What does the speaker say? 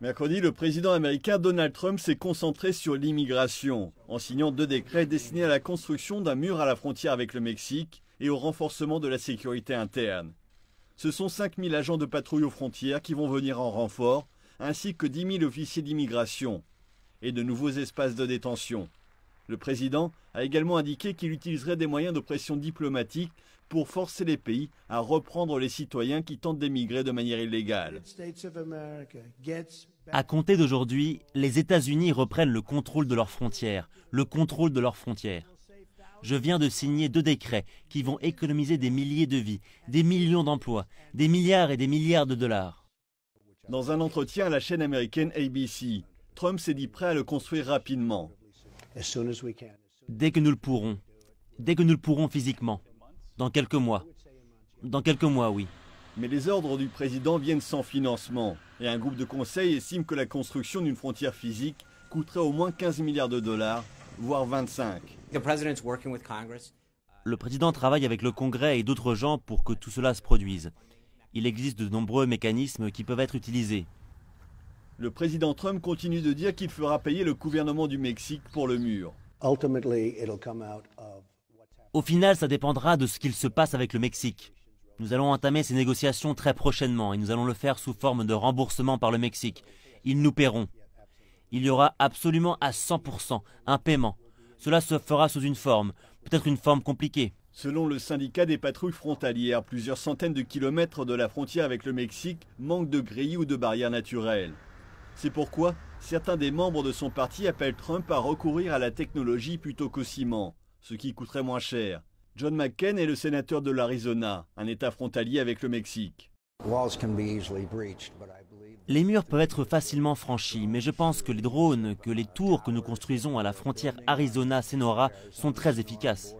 Mercredi, le président américain Donald Trump s'est concentré sur l'immigration, en signant deux décrets destinés à la construction d'un mur à la frontière avec le Mexique et au renforcement de la sécurité interne. Ce sont 000 agents de patrouille aux frontières qui vont venir en renfort, ainsi que 10 000 officiers d'immigration et de nouveaux espaces de détention. Le président a également indiqué qu'il utiliserait des moyens de pression diplomatique pour forcer les pays à reprendre les citoyens qui tentent d'émigrer de manière illégale. À compter d'aujourd'hui, les États-Unis reprennent le contrôle de leurs frontières, le contrôle de leurs frontières. Je viens de signer deux décrets qui vont économiser des milliers de vies, des millions d'emplois, des milliards et des milliards de dollars. Dans un entretien à la chaîne américaine ABC, Trump s'est dit prêt à le construire rapidement dès que nous le pourrons, dès que nous le pourrons physiquement, dans quelques mois. Dans quelques mois, oui. Mais les ordres du président viennent sans financement, et un groupe de conseil estime que la construction d'une frontière physique coûterait au moins 15 milliards de dollars, voire 25. Le président travaille avec le Congrès et d'autres gens pour que tout cela se produise. Il existe de nombreux mécanismes qui peuvent être utilisés, le président Trump continue de dire qu'il fera payer le gouvernement du Mexique pour le mur. Au final, ça dépendra de ce qu'il se passe avec le Mexique. Nous allons entamer ces négociations très prochainement et nous allons le faire sous forme de remboursement par le Mexique. Ils nous paieront. Il y aura absolument à 100% un paiement. Cela se fera sous une forme, peut-être une forme compliquée. Selon le syndicat des patrouilles frontalières, plusieurs centaines de kilomètres de la frontière avec le Mexique manquent de grilles ou de barrières naturelles. C'est pourquoi certains des membres de son parti appellent Trump à recourir à la technologie plutôt qu'au ciment, ce qui coûterait moins cher. John McCain est le sénateur de l'Arizona, un État frontalier avec le Mexique. Les murs peuvent être facilement franchis, mais je pense que les drones, que les tours que nous construisons à la frontière Arizona-Sonora sont très efficaces.